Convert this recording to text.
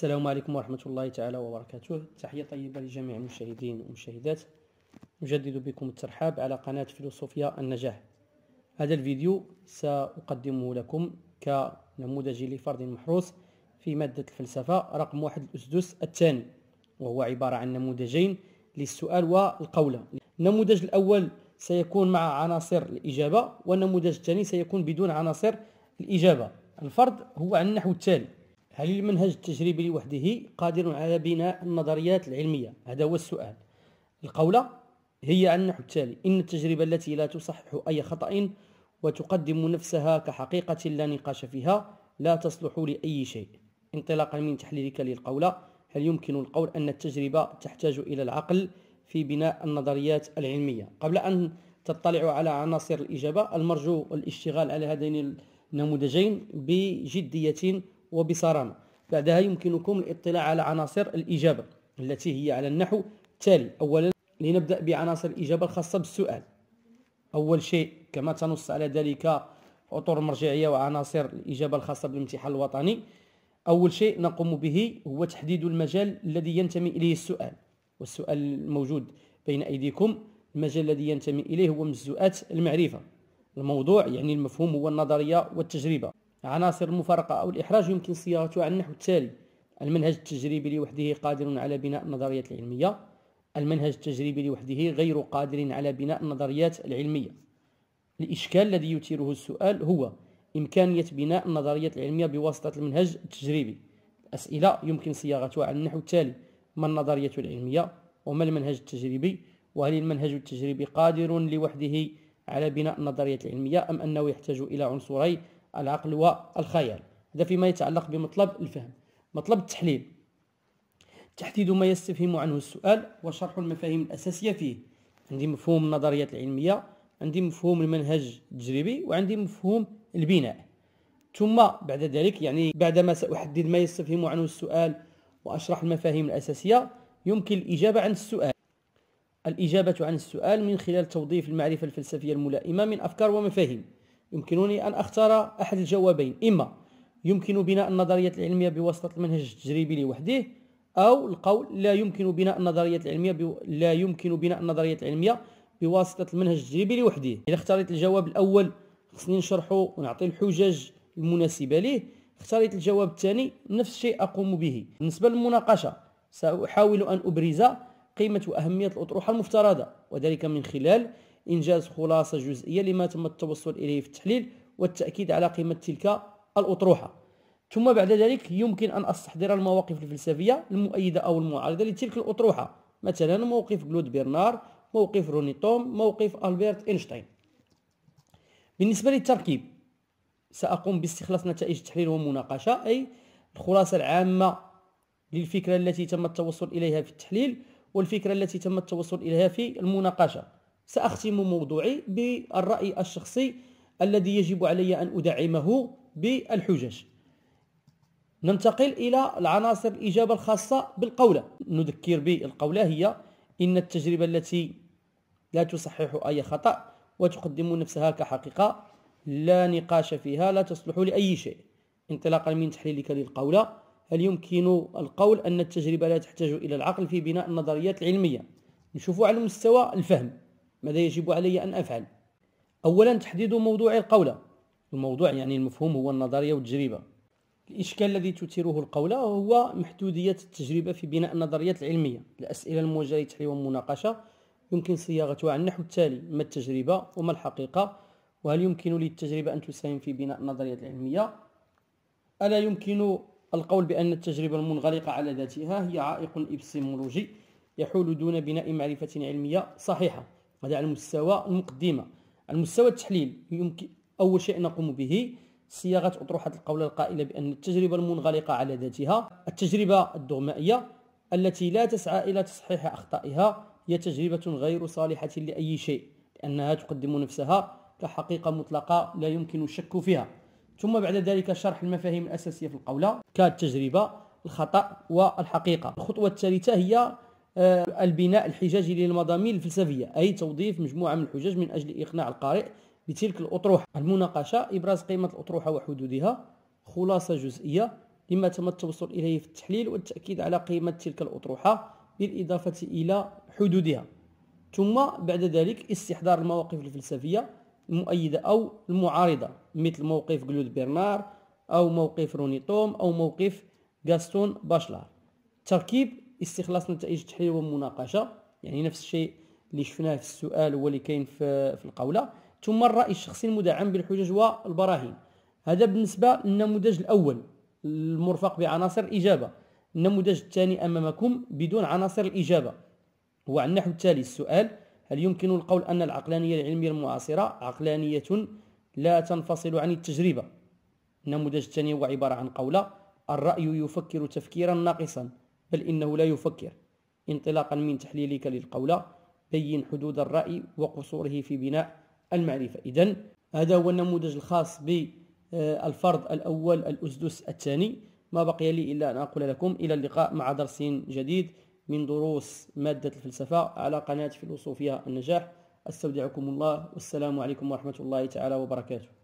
السلام عليكم ورحمة الله تعالى وبركاته تحية طيبة لجميع المشاهدين والمشاهدات نجدد بكم الترحاب على قناة فيلوسوفيا النجاح هذا الفيديو سأقدمه لكم كنموذج لفرد محروس في مادة الفلسفة رقم واحد الأسدس الثاني وهو عبارة عن نموذجين للسؤال والقولة النموذج الأول سيكون مع عناصر الإجابة والنموذج الثاني سيكون بدون عناصر الإجابة الفرد هو على النحو التالي هل المنهج التجريبي لوحده قادر على بناء النظريات العلمية هذا هو السؤال القولة هي النحو التالي إن التجربة التي لا تصحح أي خطأ وتقدم نفسها كحقيقة لا نقاش فيها لا تصلح لأي شيء انطلاقا من تحليلك للقولة هل يمكن القول أن التجربة تحتاج إلى العقل في بناء النظريات العلمية قبل أن تطلع على عناصر الإجابة المرجو الاشتغال على هذين النموذجين بجدية وبصرامة بعدها يمكنكم الاطلاع على عناصر الإجابة التي هي على النحو التالي أولا لنبدأ بعناصر الإجابة الخاصة بالسؤال أول شيء كما تنص على ذلك عطور المرجعية وعناصر الإجابة الخاصة بالامتحان الوطني أول شيء نقوم به هو تحديد المجال الذي ينتمي إليه السؤال والسؤال الموجود بين أيديكم المجال الذي ينتمي إليه هو مجزوءات المعرفة الموضوع يعني المفهوم هو النظرية والتجربة عناصر المفارقة أو الإحراج يمكن صياغتها على النحو التالي المنهج التجريبي لوحده قادر على بناء النظريات العلمية المنهج التجريبي لوحده غير قادر على بناء النظريات العلمية الإشكال الذي يثيره السؤال هو إمكانية بناء النظريات العلمية بواسطة المنهج التجريبي الأسئلة يمكن صياغتها على النحو التالي ما النظرية العلمية وما المنهج التجريبي وهل المنهج التجريبي قادر لوحده على بناء النظرية العلمية أم أنه يحتاج إلى عنصري العقل والخيال هذا فيما يتعلق بمطلب الفهم مطلب التحليل تحديد ما يستفهم عنه السؤال وشرح المفاهيم الأساسية فيه عندي مفهوم النظريات العلمية عندي مفهوم المنهج التجريبي وعندي مفهوم البناء ثم بعد ذلك يعني بعدما سأحدد ما يستفهم عنه السؤال وأشرح المفاهيم الأساسية يمكن الإجابة عن السؤال الإجابة عن السؤال من خلال توظيف المعرفة الفلسفية الملائمة من أفكار ومفاهيم يمكنني أن أختار أحد الجوابين إما يمكن بناء النظرية العلمية بواسطة المنهج التجريبي لوحده أو القول لا يمكن بناء النظرية العلمية لا يمكن بناء النظرية العلمية بواسطة المنهج التجريبي لوحده إذا اختاريت الجواب الأول خصني نشرحه ونعطي الحجج المناسبة ليه اختاريت الجواب الثاني نفس الشيء أقوم به بالنسبة للمناقشة سأحاول أن أبرز قيمة وأهمية الأطروحة المفترضة وذلك من خلال إنجاز خلاصة جزئية لما تم التوصل إليه في التحليل والتأكيد على قيمة تلك الأطروحة ثم بعد ذلك يمكن أن أستحضر المواقف الفلسفية المؤيدة أو المعارضة لتلك الأطروحة مثلا موقف كلود برنار موقف روني توم موقف ألبرت إينشتاين بالنسبة للتركيب سأقوم باستخلاص نتائج التحليل والمناقشة أي الخلاصة العامة للفكرة التي تم التوصل إليها في التحليل والفكرة التي تم التوصل إليها في المناقشة سأختم موضوعي بالرأي الشخصي الذي يجب علي أن أدعمه بالحجج ننتقل إلى العناصر الإجابة الخاصة بالقولة نذكر بالقولة هي إن التجربة التي لا تصحح أي خطأ وتقدم نفسها كحقيقة لا نقاش فيها لا تصلح لأي شيء انطلاقا من تحليلك للقولة هل يمكن القول أن التجربة لا تحتاج إلى العقل في بناء النظريات العلمية نشوف على مستوى الفهم ماذا يجب علي أن أفعل أولا تحديد موضوع القولة الموضوع يعني المفهوم هو النظرية والتجربة الإشكال الذي تثيره القولة هو محدودية التجربة في بناء النظريات العلمية الأسئلة الموجهة للتحليل والمناقشة يمكن صياغتها على النحو التالي ما التجربة وما الحقيقة وهل يمكن للتجربة أن تساهم في بناء النظريات العلمية ألا يمكن القول بأن التجربة المنغلقة على ذاتها هي عائق إبستمولوجي يحول دون بناء معرفة علمية صحيحة هذا على مستوى المقدمة على مستوى التحليل يمكن أول شيء نقوم به صياغة أطروحة القولة القائلة بأن التجربة المنغلقة على ذاتها التجربة الدغمائية التي لا تسعى إلى تصحيح أخطائها هي تجربة غير صالحة لأي شيء لأنها تقدم نفسها كحقيقة مطلقة لا يمكن الشك فيها ثم بعد ذلك شرح المفاهيم الأساسية في القولة كالتجربة الخطأ والحقيقة الخطوة الثالثة هي آه، البناء الحجاجي للمضامين الفلسفية أي توظيف مجموعة من الحجج من أجل إقناع القارئ بتلك الأطروحة المناقشة إبراز قيمة الأطروحة وحدودها خلاصة جزئية لما تم التوصل إليه في التحليل والتأكيد على قيمة تلك الأطروحة بالإضافة إلى حدودها ثم بعد ذلك استحضار المواقف الفلسفية المؤيدة أو المعارضة مثل موقف جلود برنار أو موقف روني توم أو موقف غاستون باشلار تركيب استخلاص نتائج التحليل والمناقشه يعني نفس الشيء اللي شفناه في السؤال هو اللي كاين في, في القوله ثم الراي الشخصي المدعم بالحجج والبراهين هذا بالنسبه للنموذج الاول المرفق بعناصر الاجابه النموذج الثاني امامكم بدون عناصر الاجابه هو على النحو التالي السؤال هل يمكن القول ان العقلانيه العلميه المعاصره عقلانيه لا تنفصل عن التجربه النموذج الثاني هو عباره عن قوله الراي يفكر تفكيرا ناقصا بل إنه لا يفكر انطلاقا من تحليلك للقولة بين حدود الرأي وقصوره في بناء المعرفة إذا هذا هو النموذج الخاص بالفرض الأول الأسدس الثاني ما بقي لي إلا أن أقول لكم إلى اللقاء مع درس جديد من دروس مادة الفلسفة على قناة فيلوسوفيا النجاح استودعكم الله والسلام عليكم ورحمة الله تعالى وبركاته